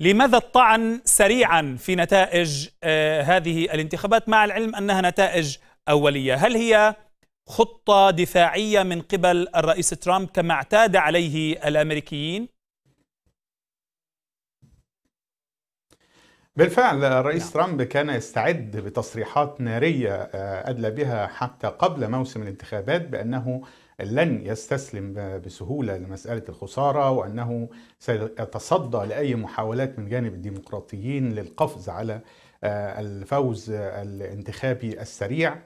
لماذا الطعن سريعا في نتائج آه، هذه الانتخابات مع العلم انها نتائج اوليه هل هي خطه دفاعيه من قبل الرئيس ترامب كما اعتاد عليه الامريكيين بالفعل الرئيس نعم. ترامب كان يستعد بتصريحات نارية آه، أدلى بها حتى قبل موسم الانتخابات بأنه لن يستسلم بسهولة لمسألة الخسارة وأنه سيتصدى لأي محاولات من جانب الديمقراطيين للقفز على آه، الفوز الانتخابي السريع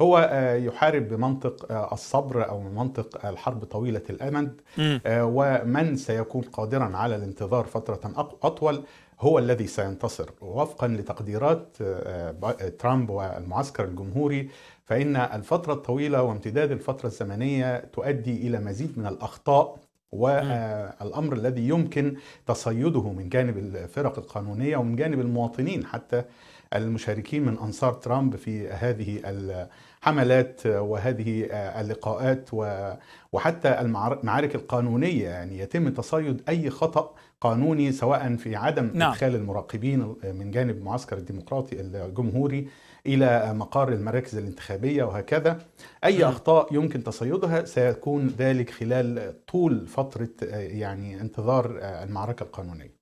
هو آه، يحارب بمنطق الصبر او منطق الحرب طويله الامد ومن سيكون قادرا على الانتظار فتره اطول هو الذي سينتصر ووفقا لتقديرات آه، آه، آه، ترامب والمعسكر الجمهوري فإن الفترة الطويلة وامتداد الفترة الزمنية تؤدي إلى مزيد من الأخطاء والأمر الذي يمكن تصيده من جانب الفرق القانونية ومن جانب المواطنين حتى المشاركين من انصار ترامب في هذه الحملات وهذه اللقاءات وحتى المعارك القانونيه يعني يتم تصيد اي خطا قانوني سواء في عدم نعم. ادخال المراقبين من جانب المعسكر الديمقراطي الجمهوري الى مقار المراكز الانتخابيه وهكذا اي نعم. اخطاء يمكن تصيدها سيكون ذلك خلال طول فتره يعني انتظار المعركه القانونيه